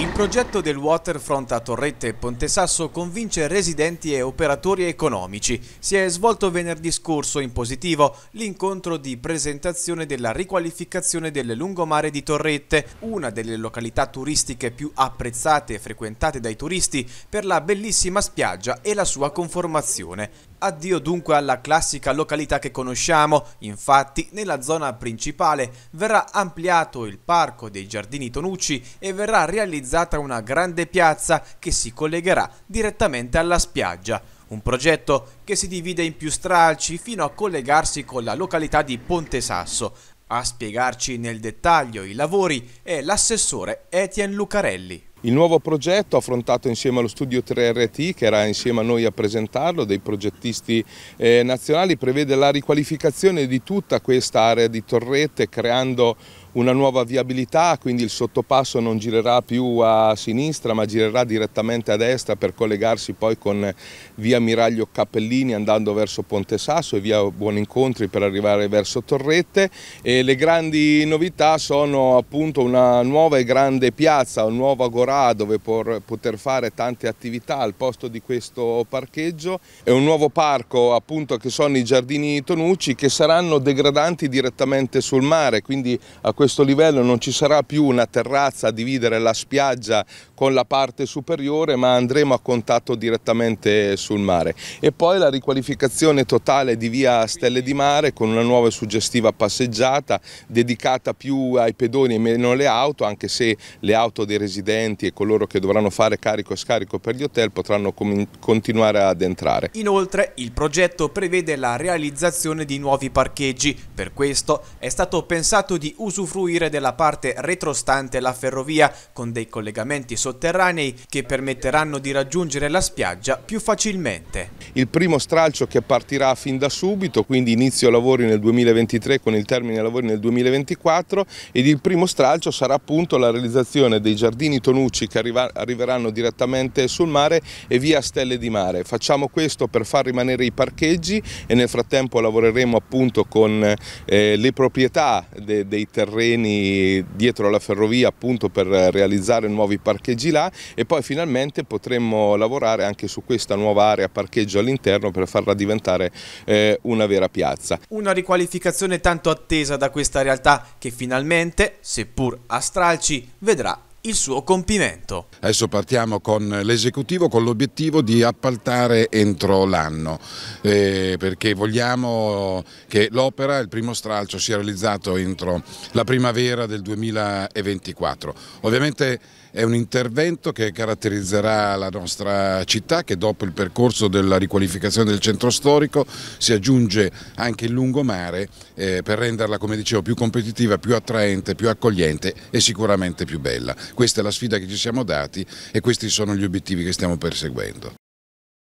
Il progetto del waterfront a Torrette e Ponte Sasso convince residenti e operatori economici. Si è svolto venerdì scorso in positivo l'incontro di presentazione della riqualificazione del lungomare di Torrette, una delle località turistiche più apprezzate e frequentate dai turisti per la bellissima spiaggia e la sua conformazione. Addio dunque alla classica località che conosciamo, infatti nella zona principale verrà ampliato il parco dei giardini Tonucci e verrà realizzato realizzata una grande piazza che si collegherà direttamente alla spiaggia. Un progetto che si divide in più stralci fino a collegarsi con la località di Ponte Sasso. A spiegarci nel dettaglio i lavori è l'assessore Etienne Lucarelli. Il nuovo progetto affrontato insieme allo studio 3RT che era insieme a noi a presentarlo dei progettisti eh, nazionali prevede la riqualificazione di tutta questa area di torrette creando una nuova viabilità, quindi il sottopasso non girerà più a sinistra ma girerà direttamente a destra per collegarsi poi con via Miraglio Cappellini andando verso Ponte Sasso e via Buonincontri per arrivare verso Torrette e le grandi novità sono appunto una nuova e grande piazza, un nuovo agorà avrà dove por, poter fare tante attività al posto di questo parcheggio. È un nuovo parco appunto che sono i giardini Tonucci che saranno degradanti direttamente sul mare, quindi a questo livello non ci sarà più una terrazza a dividere la spiaggia con la parte superiore ma andremo a contatto direttamente sul mare. E poi la riqualificazione totale di via Stelle di Mare con una nuova e suggestiva passeggiata dedicata più ai pedoni e meno alle auto, anche se le auto dei residenti clienti e coloro che dovranno fare carico e scarico per gli hotel potranno continuare ad entrare. Inoltre il progetto prevede la realizzazione di nuovi parcheggi, per questo è stato pensato di usufruire della parte retrostante la ferrovia con dei collegamenti sotterranei che permetteranno di raggiungere la spiaggia più facilmente. Il primo stralcio che partirà fin da subito, quindi inizio lavori nel 2023 con il termine lavori nel 2024 ed il primo stralcio sarà appunto la realizzazione dei giardini tonusi Muzzi che arriveranno direttamente sul mare e via Stelle di Mare. Facciamo questo per far rimanere i parcheggi e nel frattempo lavoreremo appunto con eh, le proprietà de dei terreni dietro alla ferrovia appunto per realizzare nuovi parcheggi là e poi finalmente potremmo lavorare anche su questa nuova area parcheggio all'interno per farla diventare eh, una vera piazza. Una riqualificazione tanto attesa da questa realtà che finalmente, seppur a stralci, vedrà il suo compimento. Adesso partiamo con l'esecutivo con l'obiettivo di appaltare entro l'anno eh, perché vogliamo che l'opera, il primo stralcio sia realizzato entro la primavera del 2024. Ovviamente è un intervento che caratterizzerà la nostra città che dopo il percorso della riqualificazione del centro storico si aggiunge anche il lungomare eh, per renderla come dicevo più competitiva, più attraente, più accogliente e sicuramente più bella. Questa è la sfida che ci siamo dati e questi sono gli obiettivi che stiamo perseguendo.